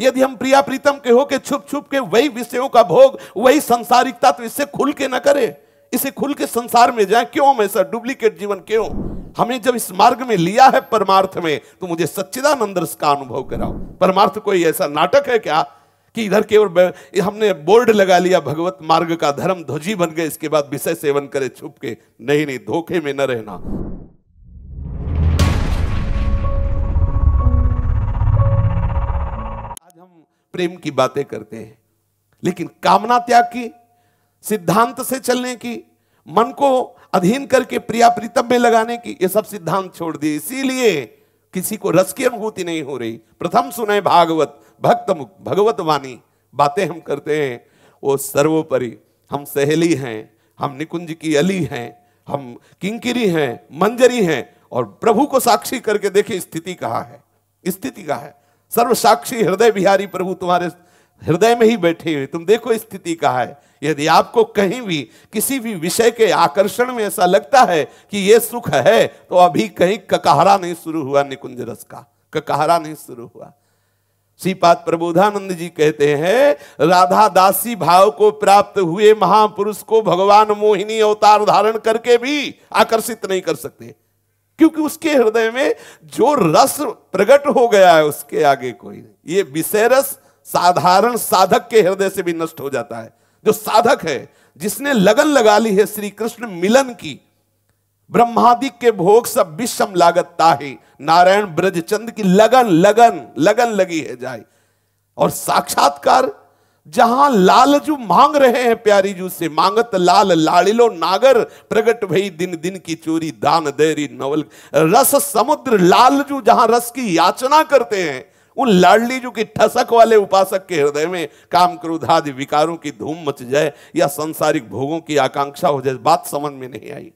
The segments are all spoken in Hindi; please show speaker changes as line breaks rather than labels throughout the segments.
यदि हम प्रिया प्रीतम के हो के छुप छुप के वही विषयों का भोग वही संसारिकता तो इससे खुल के ना करे इसे खुल के संसार में जाए क्यों सर डुप्लीकेट जीवन क्यों हमें जब इस मार्ग में लिया है परमार्थ में तो मुझे सच्चिदानंद का अनुभव कराओ परमार्थ कोई ऐसा नाटक है क्या कि इधर केवल हमने बोर्ड लगा लिया भगवत मार्ग का धर्म ध्वजी बन गए इसके बाद विषय सेवन करे छुप के नहीं नहीं धोखे में न रहना प्रेम की बातें करते हैं लेकिन कामना त्याग की सिद्धांत से चलने की मन को अधीन करके प्रिया प्रीतम में लगाने की ये सब सिद्धांत छोड़ दिए इसीलिए किसी को रस की अनुभूति नहीं हो रही प्रथम सुने भागवत भक्त भगवत वाणी बातें हम करते हैं वो सर्वोपरि हम सहेली हैं हम निकुंज की अली हैं हम किंकिरी हैं मंजरी हैं और प्रभु को साक्षी करके देखिए स्थिति कहा है स्थिति कहा है साक्षी हृदय बिहारी प्रभु तुम्हारे हृदय में ही बैठे हुए तुम देखो स्थिति कहा है यदि आपको कहीं भी किसी भी विषय के आकर्षण में ऐसा लगता है कि ये सुख है तो अभी कहीं ककहरा नहीं शुरू हुआ निकुंज रस का ककहरा नहीं शुरू हुआ श्रीपाद प्रबोधानंद जी कहते हैं राधा दासी भाव को प्राप्त हुए महापुरुष को भगवान मोहिनी अवतार धारण करके भी आकर्षित नहीं कर सकते क्योंकि उसके हृदय में जो रस प्रकट हो गया है उसके आगे कोई नहीं ये विषय रस साधारण साधक के हृदय से भी नष्ट हो जाता है जो साधक है जिसने लगन लगा ली है श्री कृष्ण मिलन की ब्रह्मादिक के भोग सब विषम लागत ताही नारायण ब्रजचंद की लगन लगन लगन लगी है जाए और साक्षात्कार जहां लालजू मांग रहे हैं प्यारी जू से मांगत लाल लालिलो नागर प्रगट भई दिन दिन की चोरी दान देरी नवल रस समुद्र लालजू जहां रस की याचना करते हैं उन लाडली जू की ठसक वाले उपासक के हृदय में काम क्रोध आदि विकारों की धूम मच जाए या संसारिक भोगों की आकांक्षा हो जाए बात समझ में नहीं आई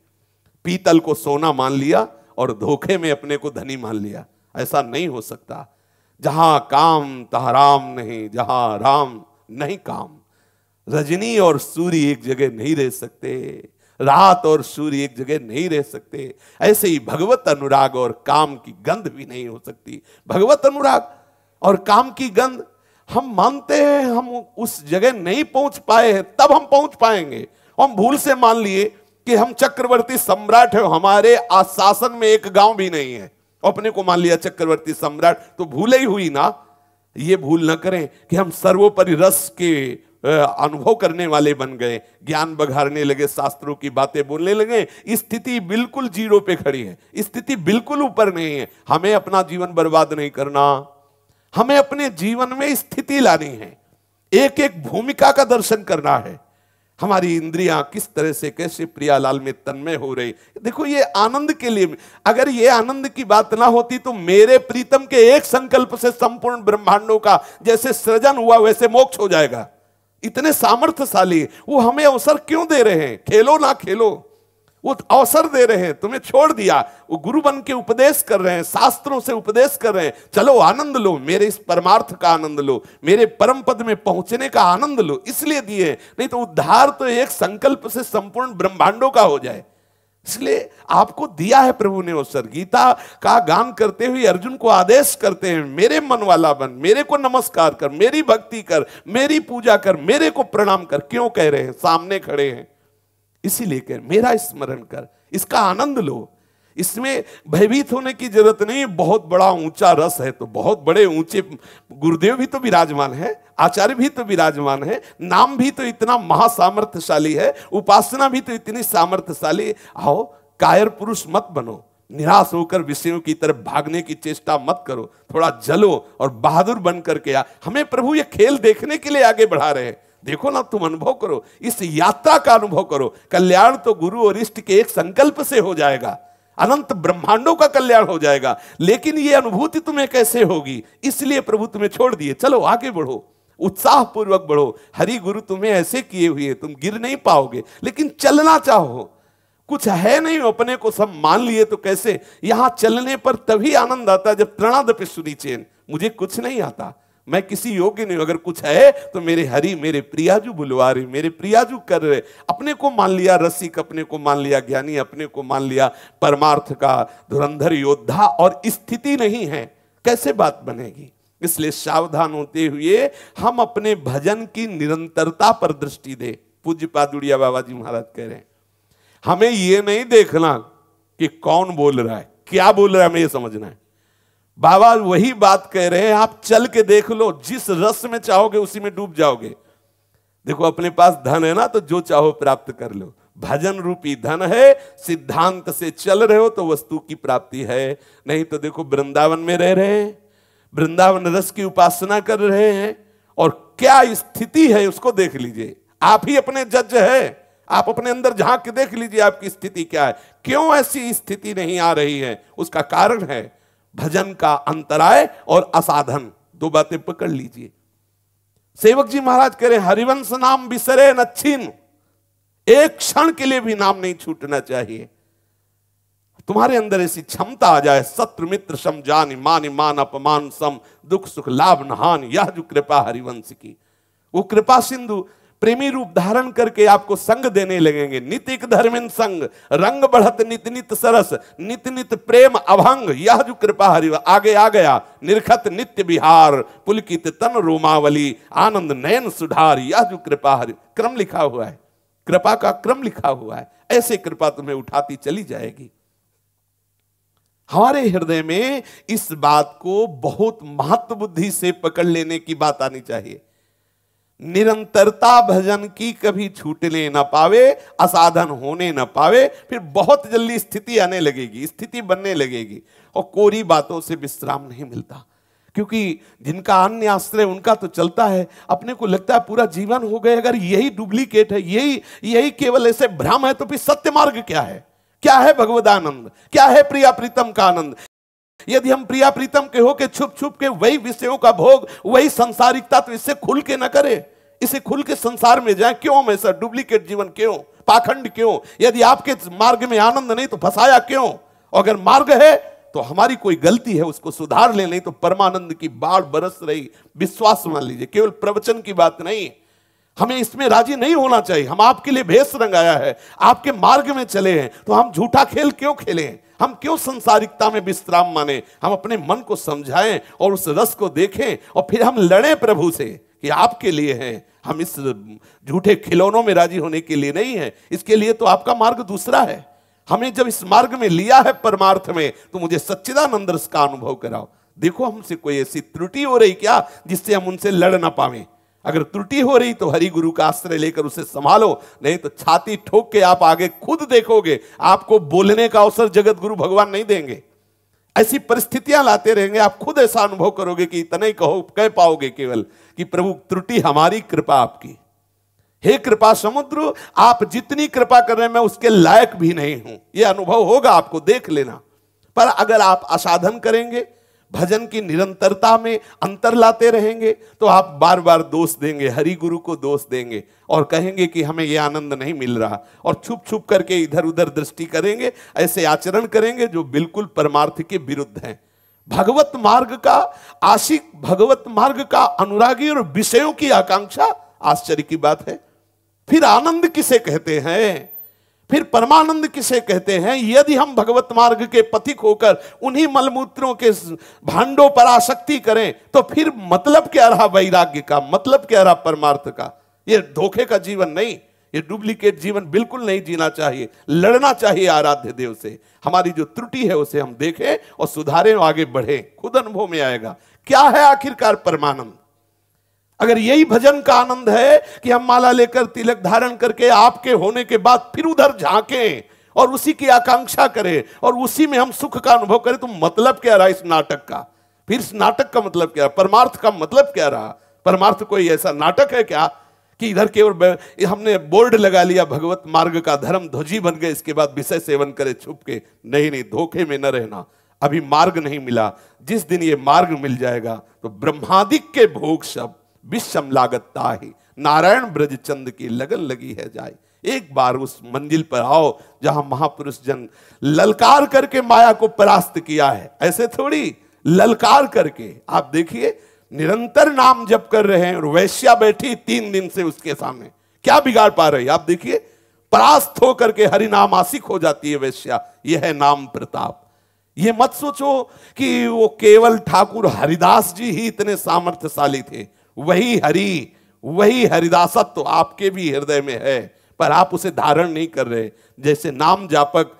पीतल को सोना मान लिया और धोखे में अपने को धनी मान लिया ऐसा नहीं हो सकता जहां काम राम नहीं जहां राम नहीं काम रजनी और सूर्य एक जगह नहीं रह सकते रात और सूर्य एक जगह नहीं रह सकते ऐसे ही भगवत अनुराग और काम की गंध भी नहीं हो सकती भगवत अनुराग और काम की गंध हम मानते हैं हम उस जगह नहीं पहुंच पाए हैं तब हम पहुंच पाएंगे हम भूल से मान लिए कि हम चक्रवर्ती सम्राट है हमारे आशासन में एक गांव भी नहीं है अपने को मान लिया चक्रवर्ती सम्राट तो भूले ही हुई ना ये भूल ना करें कि हम सर्वोपरि रस के अनुभव करने वाले बन गए ज्ञान बघारने लगे शास्त्रों की बातें बोलने लगे स्थिति बिल्कुल जीरो पे खड़ी है स्थिति बिल्कुल ऊपर नहीं है हमें अपना जीवन बर्बाद नहीं करना हमें अपने जीवन में स्थिति लानी है एक एक भूमिका का दर्शन करना है हमारी इंद्रियां किस तरह से कैसे प्रियालाल में तन्मय हो रही देखो ये आनंद के लिए अगर ये आनंद की बात ना होती तो मेरे प्रीतम के एक संकल्प से संपूर्ण ब्रह्मांडों का जैसे सृजन हुआ वैसे मोक्ष हो जाएगा इतने सामर्थ्यशाली वो हमें अवसर क्यों दे रहे हैं खेलो ना खेलो वो अवसर दे रहे हैं तुम्हें छोड़ दिया वो गुरु बन के उपदेश कर रहे हैं शास्त्रों से उपदेश कर रहे हैं चलो आनंद लो मेरे इस परमार्थ का आनंद लो मेरे परम पद में पहुंचने का आनंद लो इसलिए दिए नहीं तो उद्धार तो एक संकल्प से संपूर्ण ब्रह्मांडों का हो जाए इसलिए आपको दिया है प्रभु ने अवसर गीता का गान करते हुए अर्जुन को आदेश करते हैं मेरे मन वाला बन मेरे को नमस्कार कर मेरी भक्ति कर मेरी पूजा कर मेरे को प्रणाम कर क्यों कह रहे हैं सामने खड़े हैं इसी लेकर मेरा स्मरण कर इसका आनंद लो इसमें भयभीत होने की जरूरत नहीं बहुत बड़ा ऊंचा रस है तो बहुत बड़े ऊंचे गुरुदेव भी तो विराजमान है आचार्य भी तो विराजमान है नाम भी तो इतना महासामर्थ्यशाली है उपासना भी तो इतनी सामर्थ्यशाली आओ कायर पुरुष मत बनो निराश होकर विषयों की तरफ भागने की चेष्टा मत करो थोड़ा जलो और बहादुर बन करके आ हमें प्रभु ये खेल देखने के लिए आगे बढ़ा रहे हैं देखो ना तुम अनुभव करो इस यात्रा का अनुभव करो कल्याण तो गुरु और इष्ट के एक संकल्प से हो जाएगा अनंत ब्रह्मांडों का कल्याण हो जाएगा लेकिन यह अनुभूति तुम्हें कैसे होगी इसलिए प्रभु तुम्हें छोड़ दिए चलो आगे बढ़ो उत्साह पूर्वक बढ़ो हरि गुरु तुम्हें ऐसे किए हुए तुम गिर नहीं पाओगे लेकिन चलना चाहो कुछ है नहीं अपने को सब मान लिए तो कैसे यहां चलने पर तभी आनंद आता जब तृणादपि सुनी चेन मुझे कुछ नहीं आता मैं किसी योग्य नहीं अगर कुछ है तो मेरे हरि मेरे प्रियाजू बुलवा रहे मेरे प्रियाजू कर रहे अपने को मान लिया रसिक अपने को मान लिया ज्ञानी अपने को मान लिया परमार्थ का धुरंधर योद्धा और स्थिति नहीं है कैसे बात बनेगी इसलिए सावधान होते हुए हम अपने भजन की निरंतरता पर दृष्टि दे पूज्य पादुड़िया बाबा जी महाराज कह रहे हैं हमें यह नहीं देखना कि कौन बोल रहा है क्या बोल रहा है हमें यह समझना है बाबा वही बात कह रहे हैं आप चल के देख लो जिस रस में चाहोगे उसी में डूब जाओगे देखो अपने पास धन है ना तो जो चाहो प्राप्त कर लो भजन रूपी धन है सिद्धांत से चल रहे हो तो वस्तु की प्राप्ति है नहीं तो देखो वृंदावन में रह रहे हैं वृंदावन रस की उपासना कर रहे हैं और क्या स्थिति है उसको देख लीजिए आप ही अपने जज है आप अपने अंदर झांक के देख लीजिए आपकी स्थिति क्या है क्यों ऐसी स्थिति नहीं आ रही है उसका कारण है भजन का अंतराय और असाधन दो बातें पकड़ लीजिए सेवक जी महाराज कह रहे हरिवंश नाम बिसरे नच्छिन एक क्षण के लिए भी नाम नहीं छूटना चाहिए तुम्हारे अंदर ऐसी क्षमता आ जाए शत्रु मित्र सम जान मान मान अपमान सम दुख सुख लाभ नहान यह जो कृपा हरिवंश की वो कृपा सिंधु प्रेमी रूप धारण करके आपको संग देने लगेंगे नितिक धर्मिन संग रंग बढ़त नित नित सरस नित नित प्रेम अभंग यह जो कृपा हरि आगे आ गया निरखत नित्य बिहार पुलकित तन रोमावली आनंद नयन सुधार यह जो कृपा हरि क्रम लिखा हुआ है कृपा का क्रम लिखा हुआ है ऐसे कृपा तुम्हें उठाती चली जाएगी हमारे हृदय में इस बात को बहुत महत्व बुद्धि से पकड़ लेने की बात आनी चाहिए निरंतरता भजन की कभी छूटने ना पावे असाधन होने ना पावे फिर बहुत जल्दी स्थिति आने लगेगी स्थिति बनने लगेगी और कोरी बातों से विश्राम नहीं मिलता क्योंकि जिनका अन्य आश्रय उनका तो चलता है अपने को लगता है पूरा जीवन हो गए अगर यही डुप्लीकेट है यही यही केवल ऐसे भ्रम है तो फिर सत्य मार्ग क्या है क्या है भगवदानंद क्या है प्रिया प्रीतम का आनंद यदि हम प्रिया प्रीतम के हो के छुप छुप के वही विषयों का भोग वही संसारिकता तो इससे खुल के ना करे इसे खुल के संसार में जाए क्यों मैं सर डुप्लीकेट जीवन क्यों पाखंड क्यों यदि आपके मार्ग में आनंद नहीं तो फंसाया क्यों और अगर मार्ग है तो हमारी कोई गलती है उसको सुधार ले नहीं तो परमानंद की बाढ़ बरस रही विश्वास मान लीजिए केवल प्रवचन की बात नहीं हमें इसमें राजी नहीं होना चाहिए हम आपके लिए भेष रंगाया है आपके मार्ग में चले हैं तो हम झूठा खेल क्यों खेलें हम क्यों संसारिकता में विश्राम माने हम अपने मन को समझाएं और उस रस को देखें और फिर हम लड़ें प्रभु से कि आपके लिए हैं हम इस झूठे खिलौनों में राजी होने के लिए नहीं है इसके लिए तो आपका मार्ग दूसरा है हमें जब इस मार्ग में लिया है परमार्थ में तो मुझे सच्चिदानंद रस का अनुभव कराओ देखो हमसे कोई ऐसी त्रुटि हो रही क्या जिससे हम उनसे लड़ ना पावें अगर त्रुटि हो रही तो हरि गुरु का आश्रय लेकर उसे संभालो नहीं तो छाती ठोक के आप आगे खुद देखोगे आपको बोलने का अवसर जगत गुरु भगवान नहीं देंगे ऐसी परिस्थितियां लाते रहेंगे आप खुद ऐसा अनुभव करोगे कि इतना ही कहो कह पाओगे केवल कि प्रभु त्रुटि हमारी कृपा आपकी हे कृपा समुद्र आप जितनी कृपा कर रहे हैं मैं उसके लायक भी नहीं हूं यह अनुभव होगा आपको देख लेना पर अगर आप असाधन करेंगे भजन की निरंतरता में अंतर लाते रहेंगे तो आप बार बार दोष देंगे हरि गुरु को दोष देंगे और कहेंगे कि हमें यह आनंद नहीं मिल रहा और छुप छुप करके इधर उधर दृष्टि करेंगे ऐसे आचरण करेंगे जो बिल्कुल परमार्थ के विरुद्ध हैं भगवत मार्ग का आशिक भगवत मार्ग का अनुरागी और विषयों की आकांक्षा आश्चर्य की बात है फिर आनंद किसे कहते हैं फिर परमानंद किसे कहते हैं यदि हम भगवत मार्ग के पथिक होकर उन्हीं मलमूत्रों के भांडों पर आसक्ति करें तो फिर मतलब क्या रहा वैराग्य का मतलब क्या रहा परमार्थ का ये धोखे का जीवन नहीं ये डुप्लीकेट जीवन बिल्कुल नहीं जीना चाहिए लड़ना चाहिए आराध्य देव से हमारी जो त्रुटि है उसे हम देखें और सुधारें और आगे बढ़े खुद अनुभव में आएगा क्या है आखिरकार परमानंद अगर यही भजन का आनंद है कि हम माला लेकर तिलक धारण करके आपके होने के बाद फिर उधर झांके और उसी की आकांक्षा करें और उसी में हम सुख का अनुभव करें तो मतलब क्या रहा इस नाटक का फिर इस नाटक का मतलब क्या परमार्थ का मतलब क्या रहा परमार्थ कोई ऐसा नाटक है क्या कि इधर केवल हमने बोर्ड लगा लिया भगवत मार्ग का धर्म ध्वजी बन गए इसके बाद विषय सेवन करे छुप के नहीं नहीं धोखे में न रहना अभी मार्ग नहीं मिला जिस दिन ये मार्ग मिल जाएगा तो ब्रह्मादिक के भोग शब्द विषम लागतता ही नारायण ब्रजचंद की लगन लगी है जाए एक बार उस मंजिल पर आओ जहां महापुरुष जन ललकार करके माया को परास्त किया है ऐसे थोड़ी ललकार करके आप देखिए निरंतर नाम जप कर रहे हैं और वैश्या बैठी तीन दिन से उसके सामने क्या बिगाड़ पा रही आप देखिए परास्त होकर के हरि नाम आसिक हो जाती है वैश्या यह है नाम प्रताप ये मत सोचो कि वो केवल ठाकुर हरिदास जी ही इतने सामर्थ्यशाली थे वही हरि वही हरिदासत्व तो आपके भी हृदय में है पर आप उसे धारण नहीं कर रहे जैसे नाम जापक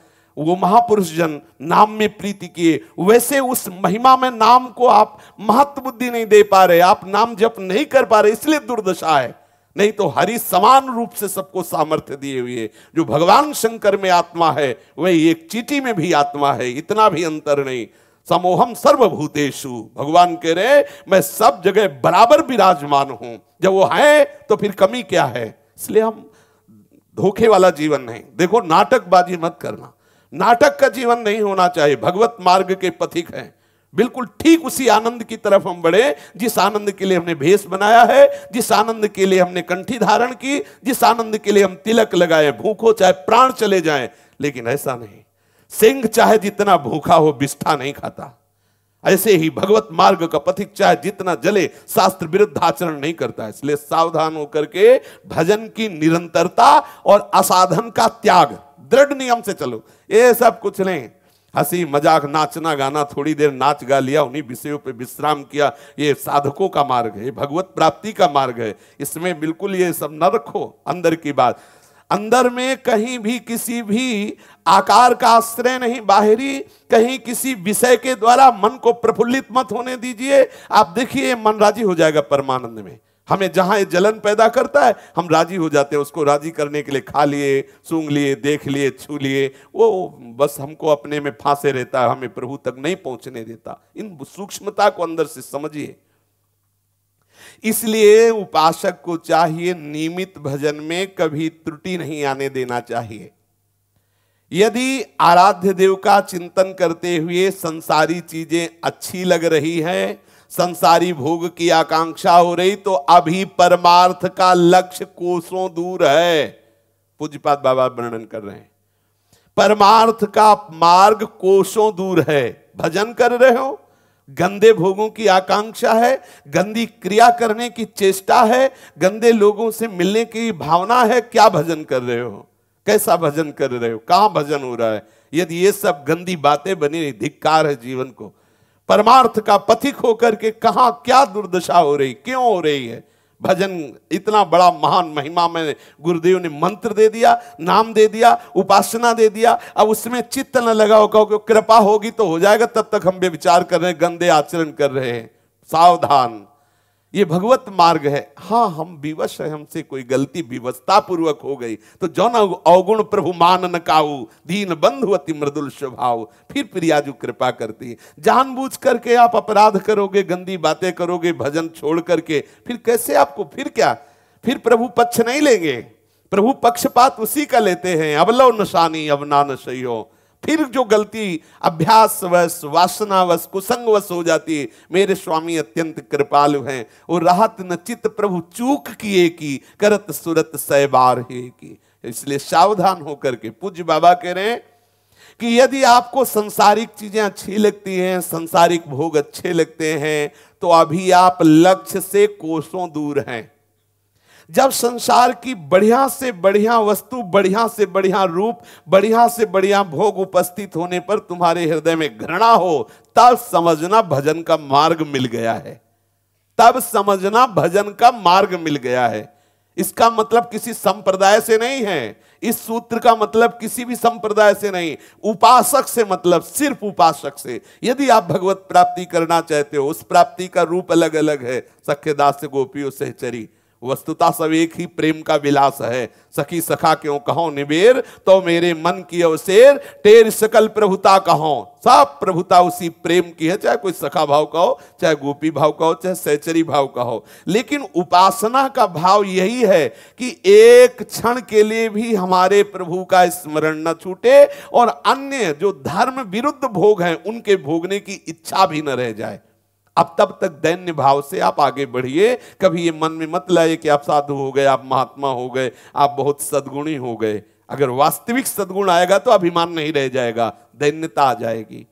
वो महापुरुष जन नाम में प्रीति किए वैसे उस महिमा में नाम को आप महत्व बुद्धि नहीं दे पा रहे आप नाम जप नहीं कर पा रहे इसलिए दुर्दशा है नहीं तो हरि समान रूप से सबको सामर्थ्य दिए हुए जो भगवान शंकर में आत्मा है वही एक चीटी में भी आत्मा है इतना भी अंतर नहीं समोहम सर्वभूतेशु भगवान कह रहे मैं सब जगह बराबर विराजमान हूं जब वो है तो फिर कमी क्या है इसलिए हम धोखे वाला जीवन नहीं देखो नाटकबाजी मत करना नाटक का जीवन नहीं होना चाहिए भगवत मार्ग के पथिक हैं बिल्कुल ठीक उसी आनंद की तरफ हम बढ़े जिस आनंद के लिए हमने भेष बनाया है जिस आनंद के लिए हमने कंठी धारण की जिस आनंद के लिए हम तिलक लगाए भूखो चाहे प्राण चले जाएं लेकिन ऐसा नहीं सिंह चाहे जितना भूखा हो विष्ठा नहीं खाता ऐसे ही भगवत मार्ग का पथिक चाहे जितना जले शास्त्र विरुद्ध आचरण नहीं करता है इसलिए सावधान होकर के भजन की निरंतरता और असाधन का त्याग दृढ़ नियम से चलो ये सब कुछ नहीं हंसी मजाक नाचना गाना थोड़ी देर नाच गा लिया उन्हीं विषयों पे विश्राम किया ये साधकों का मार्ग है भगवत प्राप्ति का मार्ग है इसमें बिल्कुल ये सब न रखो अंदर की बात अंदर में कहीं भी किसी भी आकार का आश्रय नहीं बाहरी कहीं किसी विषय के द्वारा मन को प्रफुल्लित मत होने दीजिए आप देखिए मन राजी हो जाएगा परमानंद में हमें जहां ये जलन पैदा करता है हम राजी हो जाते हैं उसको राजी करने के लिए खा लिए सूंघ लिए देख लिए छू लिए वो बस हमको अपने में फांसे रहता है हमें प्रभु तक नहीं पहुंचने देता इन सूक्ष्मता को अंदर से समझिए इसलिए उपासक को चाहिए नियमित भजन में कभी त्रुटि नहीं आने देना चाहिए यदि आराध्य देव का चिंतन करते हुए संसारी चीजें अच्छी लग रही है संसारी भोग की आकांक्षा हो रही तो अभी परमार्थ का लक्ष्य कोसों दूर है पूज्यपाद बाबा वर्णन कर रहे हैं परमार्थ का मार्ग कोसों दूर है भजन कर रहे हो गंदे भोगों की आकांक्षा है गंदी क्रिया करने की चेष्टा है गंदे लोगों से मिलने की भावना है क्या भजन कर रहे हो कैसा भजन कर रहे हो कहा भजन हो रहा है यदि ये सब गंदी बातें बनी रही धिक्कार है जीवन को परमार्थ का पथिक होकर के कहा क्या दुर्दशा हो रही क्यों हो रही है भजन इतना बड़ा महान महिमा में गुरुदेव ने मंत्र दे दिया नाम दे दिया उपासना दे दिया अब उसमें चित्त न लगाओ कहो कृपा होगी तो हो जाएगा तब तक हम विचार कर रहे हैं गंदे आचरण कर रहे हैं सावधान ये भगवत मार्ग है हाँ हम विवश है हमसे कोई गलती विवशता पूर्वक हो गई तो न अवगुण प्रभु मान न काऊ दीन अति मृदुल स्वभाव फिर प्रियाजू कृपा करती है जानबूझ करके आप अपराध करोगे गंदी बातें करोगे भजन छोड़ करके फिर कैसे आपको फिर क्या फिर प्रभु पक्ष नहीं लेंगे प्रभु पक्षपात उसी का लेते हैं अब लो नशानी अब सही हो फिर जो गलती अभ्यासवश वासनावश कुसंगवश हो जाती है मेरे स्वामी अत्यंत कृपालु हैं वो राहत नचित प्रभु चूक किए की करत सुरत सहबार है की इसलिए सावधान होकर के पूज्य बाबा कह रहे हैं कि यदि आपको संसारिक चीजें अच्छी लगती हैं संसारिक भोग अच्छे लगते हैं तो अभी आप लक्ष्य से कोसों दूर हैं जब संसार की बढ़िया से बढ़िया वस्तु बढ़िया से बढ़िया रूप बढ़िया से बढ़िया भोग उपस्थित होने पर तुम्हारे हृदय में घृणा हो तब समझना भजन का मार्ग मिल गया है तब समझना भजन का मार्ग मिल गया है इसका मतलब किसी संप्रदाय से नहीं है इस सूत्र का मतलब किसी भी संप्रदाय से नहीं उपासक से मतलब सिर्फ उपासक से यदि आप भगवत प्राप्ति करना चाहते हो उस प्राप्ति का रूप अलग अलग है सख्य दास गोपियों सहचरी वस्तुता सब एक ही प्रेम का विलास है सखी सखा क्यों कहो निबेर तो मेरे मन की अवशेर टेर सकल प्रभुता कहो सब प्रभुता उसी प्रेम की है चाहे कोई सखा भाव का हो चाहे गोपी भाव का हो चाहे सैचरी भाव का हो लेकिन उपासना का भाव यही है कि एक क्षण के लिए भी हमारे प्रभु का स्मरण न छूटे और अन्य जो धर्म विरुद्ध भोग हैं उनके भोगने की इच्छा भी न रह जाए अब तब तक दैन्य भाव से आप आगे बढ़िए कभी ये मन में मत लाइए कि आप साधु हो गए आप महात्मा हो गए आप बहुत सदगुणी हो गए अगर वास्तविक सदगुण आएगा तो अभिमान नहीं रह जाएगा दैन्यता आ जाएगी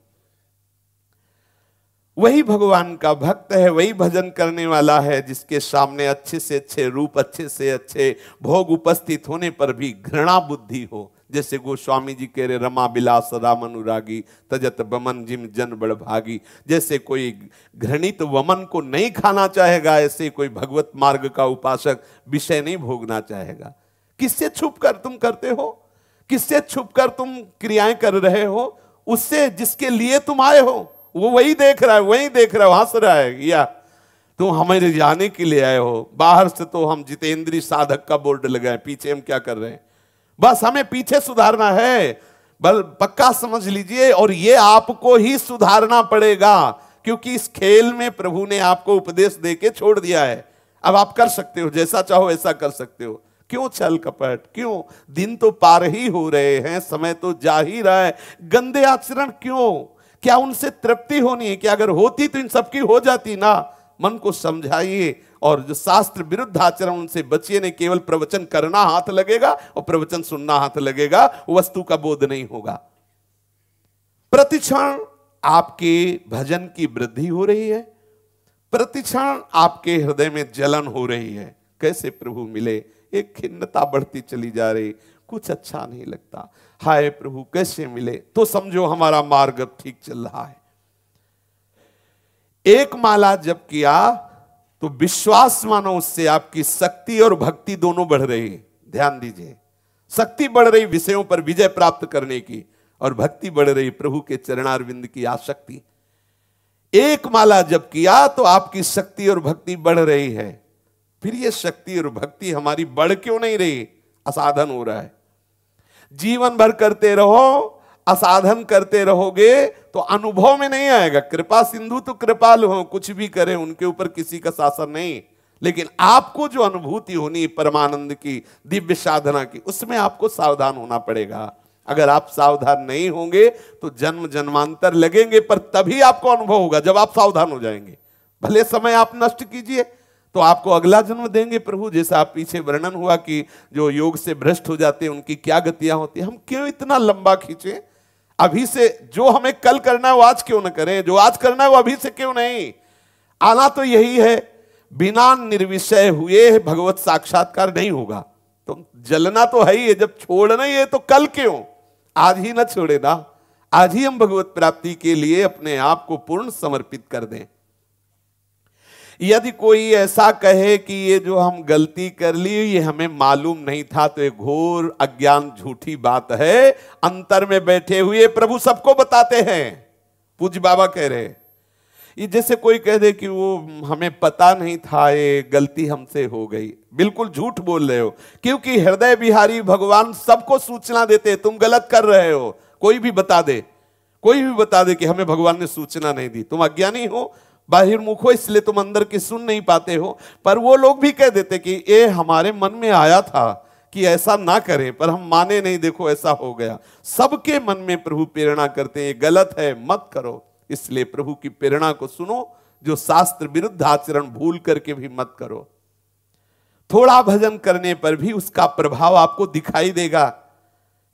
वही भगवान का भक्त है वही भजन करने वाला है जिसके सामने अच्छे से अच्छे रूप अच्छे से अच्छे भोग उपस्थित होने पर भी घृणा बुद्धि हो जैसे गोस्वामी जी कह रहे रमा बिलास राम अनुरागी तजत बमन जिम जन बड़ भागी जैसे कोई घृणित वमन को नहीं खाना चाहेगा ऐसे कोई भगवत मार्ग का उपासक विषय नहीं भोगना चाहेगा किससे छुप कर तुम करते हो किससे छुप कर तुम क्रियाएं कर रहे हो उससे जिसके लिए तुम आए हो वो वही देख रहा है वही देख रहा है हंस रहा है या तुम हमारे जाने के लिए आए हो बाहर से तो हम जितेंद्री साधक का बोर्ड लगाए पीछे हम क्या कर रहे हैं बस हमें पीछे सुधारना है बल पक्का समझ लीजिए और ये आपको ही सुधारना पड़ेगा क्योंकि इस खेल में प्रभु ने आपको उपदेश दे के छोड़ दिया है अब आप कर सकते हो जैसा चाहो वैसा कर सकते हो क्यों छल कपट क्यों दिन तो पार ही हो रहे हैं समय तो जा ही रहा है गंदे आचरण क्यों क्या उनसे तृप्ति होनी है कि अगर होती तो इन सबकी हो जाती ना मन को समझाइए और जो शास्त्र विरुद्ध आचरण उनसे बचिए नहीं केवल प्रवचन करना हाथ लगेगा और प्रवचन सुनना हाथ लगेगा वस्तु का बोध नहीं होगा प्रतिक्षण आपके भजन की वृद्धि हो रही है प्रतिक्षण आपके हृदय में जलन हो रही है कैसे प्रभु मिले एक खिन्नता बढ़ती चली जा रही कुछ अच्छा नहीं लगता हाय प्रभु कैसे मिले तो समझो हमारा मार्ग ठीक चल रहा है एक माला जब किया तो विश्वास मानो उससे आपकी शक्ति और भक्ति दोनों बढ़ रही ध्यान दीजिए शक्ति बढ़ रही विषयों पर विजय प्राप्त करने की और भक्ति बढ़ रही प्रभु के चरणारविंद की आशक्ति एक माला जब किया तो आपकी शक्ति और भक्ति बढ़ रही है फिर ये शक्ति और भक्ति हमारी बढ़ क्यों नहीं रही असाधन हो रहा है जीवन भर करते रहो असाधन करते रहोगे तो अनुभव में नहीं आएगा कृपा सिंधु तो कृपाल हो कुछ भी करें उनके ऊपर किसी का शासन नहीं लेकिन आपको जो अनुभूति होनी परमानंद की दिव्य साधना की उसमें आपको सावधान होना पड़ेगा अगर आप सावधान नहीं होंगे तो जन्म जन्मांतर लगेंगे पर तभी आपको अनुभव होगा जब आप सावधान हो जाएंगे भले समय आप नष्ट कीजिए तो आपको अगला जन्म देंगे प्रभु जैसा आप पीछे वर्णन हुआ कि जो योग से भ्रष्ट हो जाते हैं उनकी क्या गतियां होती हैं हम क्यों इतना लंबा खींचे अभी से जो हमें कल करना है वो आज क्यों ना करें जो आज करना है वो अभी से क्यों नहीं आना तो यही है बिना निर्विषय हुए भगवत साक्षात्कार नहीं होगा तो जलना तो है ही है जब छोड़ना ही है तो कल क्यों आज ही ना छोड़े ना आज ही हम भगवत प्राप्ति के लिए अपने आप को पूर्ण समर्पित कर दें यदि कोई ऐसा कहे कि ये जो हम गलती कर ली ये हमें मालूम नहीं था तो ये घोर अज्ञान झूठी बात है अंतर में बैठे हुए प्रभु सबको बताते हैं पूज्य बाबा कह रहे ये जैसे कोई कह दे कि वो हमें पता नहीं था ये गलती हमसे हो गई बिल्कुल झूठ बोल रहे हो क्योंकि हृदय बिहारी भगवान सबको सूचना देते तुम गलत कर रहे हो कोई भी बता दे कोई भी बता दे कि हमें भगवान ने सूचना नहीं दी तुम अज्ञानी हो बाहिर मुख हो इसलिए तुम अंदर की सुन नहीं पाते हो पर वो लोग भी कह देते कि ये हमारे मन में आया था कि ऐसा ना करें पर हम माने नहीं देखो ऐसा हो गया सबके मन में प्रभु प्रेरणा करते हैं गलत है मत करो इसलिए प्रभु की प्रेरणा को सुनो जो शास्त्र विरुद्ध आचरण भूल करके भी मत करो थोड़ा भजन करने पर भी उसका प्रभाव आपको दिखाई देगा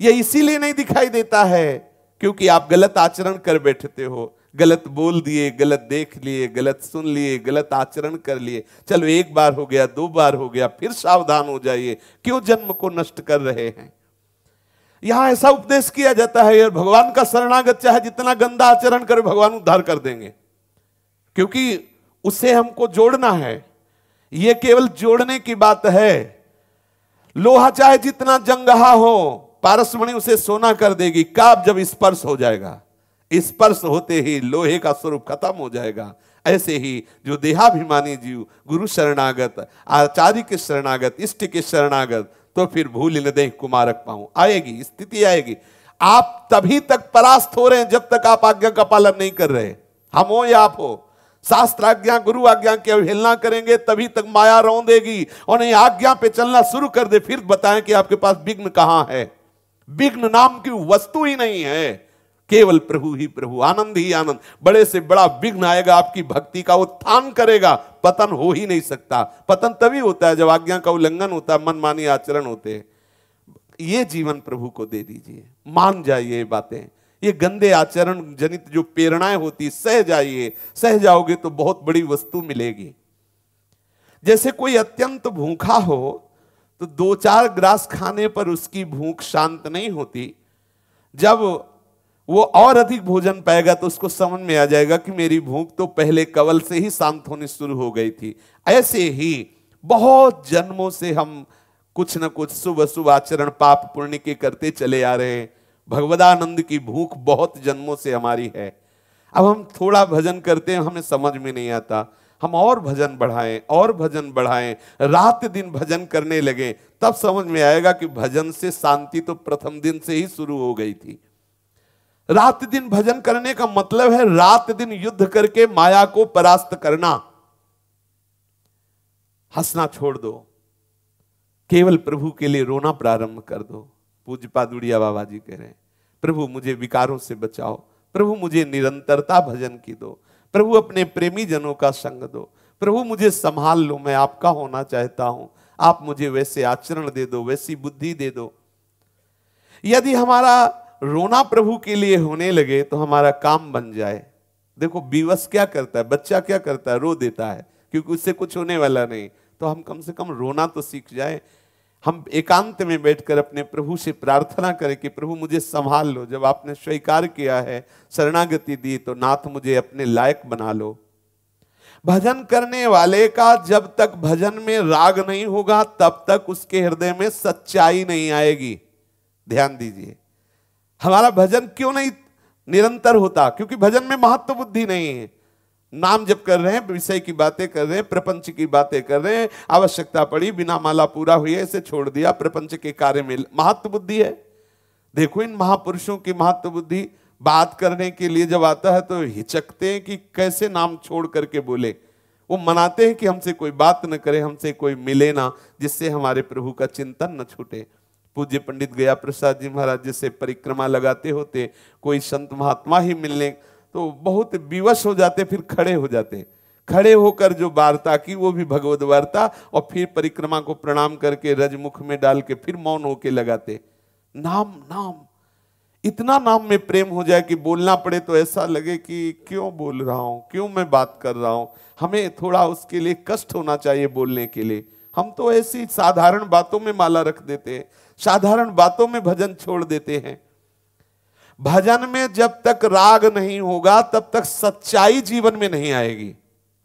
यह इसीलिए नहीं दिखाई देता है क्योंकि आप गलत आचरण कर बैठते हो गलत बोल दिए गलत देख लिए गलत सुन लिए गलत आचरण कर लिए चलो एक बार हो गया दो बार हो गया फिर सावधान हो जाइए क्यों जन्म को नष्ट कर रहे हैं यहां ऐसा उपदेश किया जाता है यार भगवान का शरणागत चाहे जितना गंदा आचरण करे भगवान उद्धार कर देंगे क्योंकि उसे हमको जोड़ना है ये केवल जोड़ने की बात है लोहा चाहे जितना जंगहा हो पारसमणि उसे सोना कर देगी काब जब स्पर्श हो जाएगा स्पर्श होते ही लोहे का स्वरूप खत्म हो जाएगा ऐसे ही जो देहाभिमानी जीव गुरु शरणागत आचार्य के शरणागत इष्ट के शरणागत तो फिर भूल न दे कुमारक पाऊं आएगी स्थिति आएगी आप तभी तक परास्त हो रहे हैं जब तक आप आज्ञा का पालन नहीं कर रहे हम हो या आप हो शास्त्र आज्ञा गुरु आज्ञा की अवहेलना करेंगे तभी तक माया रौंदेगी और नहीं आज्ञा पे चलना शुरू कर दे फिर बताएं कि आपके पास विघ्न कहां है विघ्न नाम की वस्तु ही नहीं है केवल प्रभु ही प्रभु आनंद ही आनंद बड़े से बड़ा विघ्न आएगा आपकी भक्ति का उत्थान करेगा पतन हो ही नहीं सकता पतन तभी होता है जब आज्ञा का उल्लंघन होता है मनमानी आचरण होते हैं ये जीवन प्रभु को दे दीजिए मान जाइए ये बातें ये गंदे आचरण जनित जो प्रेरणाएं होती सह जाइए सह जाओगे तो बहुत बड़ी वस्तु मिलेगी जैसे कोई अत्यंत भूखा हो तो दो चार ग्रास खाने पर उसकी भूख शांत नहीं होती जब वो और अधिक भोजन पाएगा तो उसको समझ में आ जाएगा कि मेरी भूख तो पहले कवल से ही शांत होनी शुरू हो गई थी ऐसे ही बहुत जन्मों से हम कुछ न कुछ शुभ शुभ आचरण पाप पुण्य के करते चले आ रहे हैं भगवदानंद की भूख बहुत जन्मों से हमारी है अब हम थोड़ा भजन करते हैं हमें समझ में नहीं आता हम और भजन बढ़ाएं और भजन बढ़ाएं रात दिन भजन करने लगे तब समझ में आएगा कि भजन से शांति तो प्रथम दिन से ही शुरू हो गई थी रात दिन भजन करने का मतलब है रात दिन युद्ध करके माया को परास्त करना हंसना छोड़ दो केवल प्रभु के लिए रोना प्रारंभ कर दो पूज पादुड़िया बाबा जी कह रहे हैं प्रभु मुझे विकारों से बचाओ प्रभु मुझे निरंतरता भजन की दो प्रभु अपने प्रेमी जनों का संग दो प्रभु मुझे संभाल लो मैं आपका होना चाहता हूं आप मुझे वैसे आचरण दे दो वैसी बुद्धि दे दो यदि हमारा रोना प्रभु के लिए होने लगे तो हमारा काम बन जाए देखो बीवस क्या करता है बच्चा क्या करता है रो देता है क्योंकि उससे कुछ होने वाला नहीं तो हम कम से कम रोना तो सीख जाए हम एकांत में बैठकर अपने प्रभु से प्रार्थना करें कि प्रभु मुझे संभाल लो जब आपने स्वीकार किया है शरणागति दी तो नाथ मुझे अपने लायक बना लो भजन करने वाले का जब तक भजन में राग नहीं होगा तब तक उसके हृदय में सच्चाई नहीं आएगी ध्यान दीजिए हमारा भजन क्यों नहीं निरंतर होता क्योंकि भजन में महत्व बुद्धि नहीं है नाम जब कर रहे हैं विषय की बातें कर रहे हैं प्रपंच की बातें कर रहे हैं आवश्यकता पड़ी बिना माला पूरा हुई है इसे छोड़ दिया प्रपंच के कार्य में महत्व बुद्धि है देखो इन महापुरुषों की महत्व बुद्धि बात करने के लिए जब आता है तो हिचकते हैं कि कैसे नाम छोड़ करके बोले वो मनाते हैं कि हमसे कोई बात न करे हमसे कोई मिले ना जिससे हमारे प्रभु का चिंतन न छूटे पूज्य पंडित गया प्रसाद जी महाराज जैसे परिक्रमा लगाते होते कोई संत महात्मा ही मिलने तो बहुत विवश हो जाते फिर खड़े हो जाते खड़े होकर जो वार्ता की वो भी भगवत वार्ता और फिर परिक्रमा को प्रणाम करके रजमुख में डाल के फिर मौन होके लगाते नाम नाम इतना नाम में प्रेम हो जाए कि बोलना पड़े तो ऐसा लगे कि क्यों बोल रहा हूँ क्यों मैं बात कर रहा हूँ हमें थोड़ा उसके लिए कष्ट होना चाहिए बोलने के लिए हम तो ऐसी साधारण बातों में माला रख देते हैं साधारण बातों में भजन छोड़ देते हैं भजन में जब तक राग नहीं होगा तब तक सच्चाई जीवन में नहीं आएगी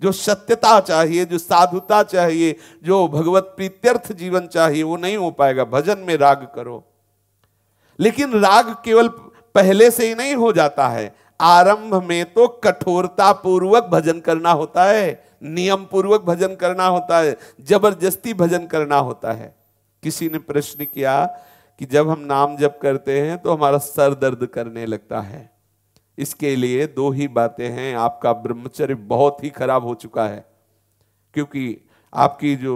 जो सत्यता चाहिए जो साधुता चाहिए जो भगवत प्रीत्यर्थ जीवन चाहिए वो नहीं हो पाएगा भजन में राग करो लेकिन राग केवल पहले से ही नहीं हो जाता है आरंभ में तो कठोरता पूर्वक भजन करना होता है नियम पूर्वक भजन करना होता है जबरदस्ती भजन करना होता है किसी ने प्रश्न किया कि जब हम नाम जप करते हैं तो हमारा सर दर्द करने लगता है इसके लिए दो ही बातें हैं आपका ब्रह्मचर्य बहुत ही खराब हो चुका है क्योंकि आपकी जो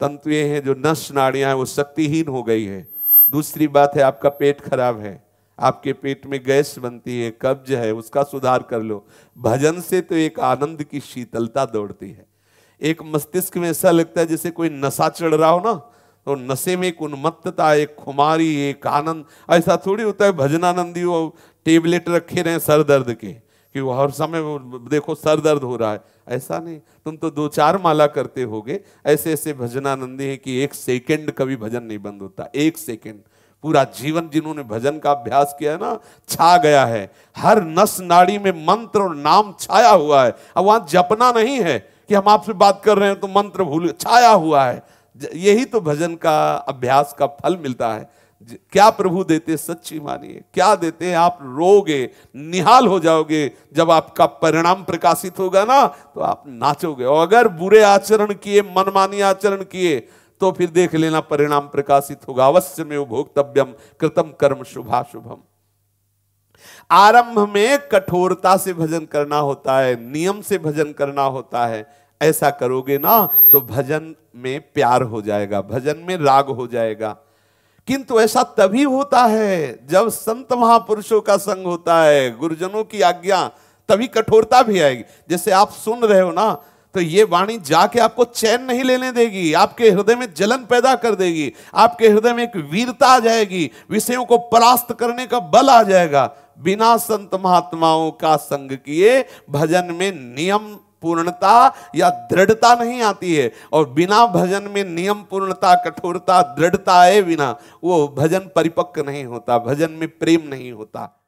तंतुएं हैं जो नस नाड़ियां हैं वो शक्तिहीन हो गई है दूसरी बात है आपका पेट खराब है आपके पेट में गैस बनती है कब्ज है उसका सुधार कर लो भजन से तो एक आनंद की शीतलता दौड़ती है एक मस्तिष्क में ऐसा लगता है जैसे कोई नशा चढ़ रहा हो ना तो नशे में एक उन्मत्तता एक खुमारी एक आनंद ऐसा थोड़ी होता है भजनानंदी वो टेबलेट रखे रहे सर दर्द के कि वो हर समय देखो सर दर्द हो रहा है ऐसा नहीं तुम तो दो चार माला करते होगे ऐसे ऐसे भजनानंदी है कि एक सेकंड कभी भजन नहीं बंद होता एक सेकंड पूरा जीवन जिन्होंने भजन का अभ्यास किया है ना छा गया है हर नस नाड़ी में मंत्र और नाम छाया हुआ है अब वहां जपना नहीं है कि हम आपसे बात कर रहे हैं तो मंत्र भूल छाया हुआ है यही तो भजन का अभ्यास का फल मिलता है क्या प्रभु देते सच्ची मानिए क्या देते हैं आप रोगे निहाल हो जाओगे जब आपका परिणाम प्रकाशित होगा ना तो आप नाचोगे और अगर बुरे आचरण किए मनमानी आचरण किए तो फिर देख लेना परिणाम प्रकाशित होगा अवश्य में उपभोक्तव्यम कृतम कर्म शुभा शुभम आरंभ में कठोरता से भजन करना होता है नियम से भजन करना होता है ऐसा करोगे ना तो भजन में प्यार हो जाएगा भजन में राग हो जाएगा किंतु ऐसा तभी होता है जब संत महापुरुषों का संग होता है गुरुजनों की आज्ञा तभी कठोरता भी आएगी जैसे आप सुन रहे हो ना तो ये वाणी जाके आपको चैन नहीं लेने देगी आपके हृदय में जलन पैदा कर देगी आपके हृदय में एक वीरता आ जाएगी विषयों को परास्त करने का बल आ जाएगा बिना संत महात्माओं का संग किए भजन में नियम पूर्णता या दृढ़ता नहीं आती है और बिना भजन में नियम पूर्णता कठोरता दृढ़ता है बिना वो भजन परिपक्व नहीं होता भजन में प्रेम नहीं होता